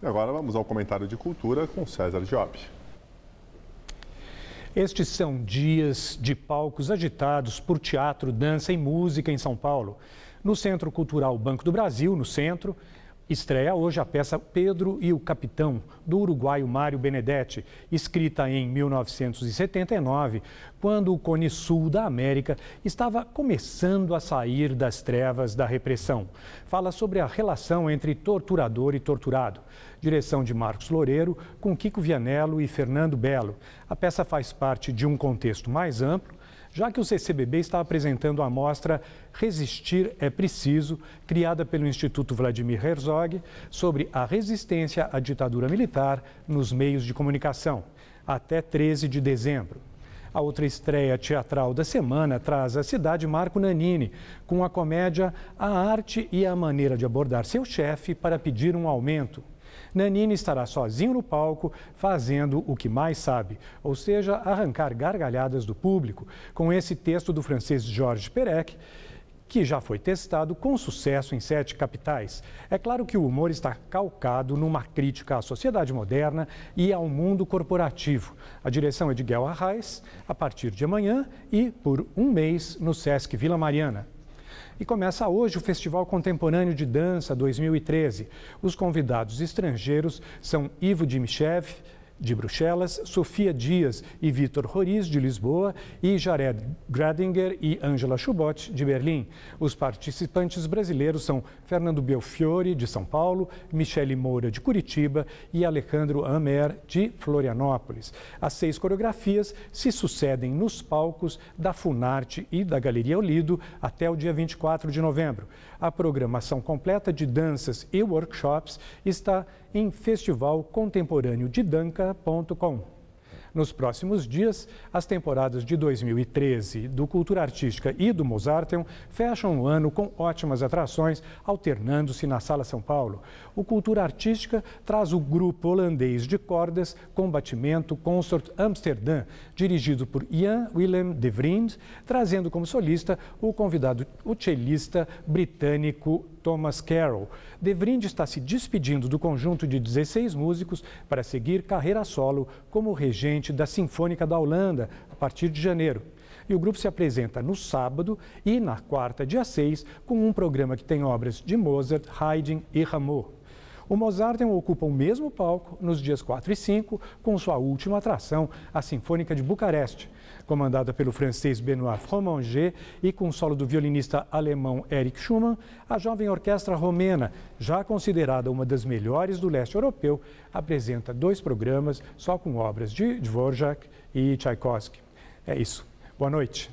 Agora vamos ao comentário de cultura com César Diop. Estes são dias de palcos agitados por teatro, dança e música em São Paulo. No Centro Cultural Banco do Brasil, no centro, Estreia hoje a peça Pedro e o Capitão, do uruguaio Mário Benedetti, escrita em 1979, quando o Cone Sul da América estava começando a sair das trevas da repressão. Fala sobre a relação entre torturador e torturado. Direção de Marcos Loureiro, com Kiko Vianello e Fernando Belo. A peça faz parte de um contexto mais amplo já que o CCBB está apresentando a mostra Resistir é Preciso, criada pelo Instituto Vladimir Herzog, sobre a resistência à ditadura militar nos meios de comunicação, até 13 de dezembro. A outra estreia teatral da semana traz a cidade Marco Nanini, com a comédia A Arte e a Maneira de Abordar Seu Chefe para Pedir um Aumento. Nanini estará sozinho no palco, fazendo o que mais sabe, ou seja, arrancar gargalhadas do público, com esse texto do francês Georges Perec, que já foi testado com sucesso em sete capitais. É claro que o humor está calcado numa crítica à sociedade moderna e ao mundo corporativo. A direção é de Guel Arraes, a partir de amanhã e por um mês no Sesc Vila Mariana e começa hoje o Festival Contemporâneo de Dança 2013. Os convidados estrangeiros são Ivo Dimichev, de Bruxelas, Sofia Dias e Vitor Roriz, de Lisboa, e Jared Gradinger e Angela Schubot, de Berlim. Os participantes brasileiros são Fernando Belfiore, de São Paulo, Michele Moura, de Curitiba e Alejandro Amer, de Florianópolis. As seis coreografias se sucedem nos palcos da Funarte e da Galeria Olido até o dia 24 de novembro. A programação completa de danças e workshops está em festivalcontemporâneodedanca.com. Nos próximos dias, as temporadas de 2013 do Cultura Artística e do Mozarteum fecham o ano com ótimas atrações, alternando-se na Sala São Paulo. O Cultura Artística traz o grupo holandês de cordas Combatimento Consort Amsterdã, dirigido por Ian Willem de Vriend, trazendo como solista o convidado, o cellista britânico Thomas Carroll, De Vrind está se despedindo do conjunto de 16 músicos para seguir carreira solo como regente da Sinfônica da Holanda a partir de janeiro. E o grupo se apresenta no sábado e na quarta, dia 6, com um programa que tem obras de Mozart, Haydn e Rameau. O Mozarten ocupa o mesmo palco nos dias 4 e 5, com sua última atração, a Sinfônica de Bucareste. Comandada pelo francês Benoît Fromanger e com solo do violinista alemão Eric Schumann, a jovem orquestra romena, já considerada uma das melhores do leste europeu, apresenta dois programas só com obras de Dvorak e Tchaikovsky. É isso. Boa noite.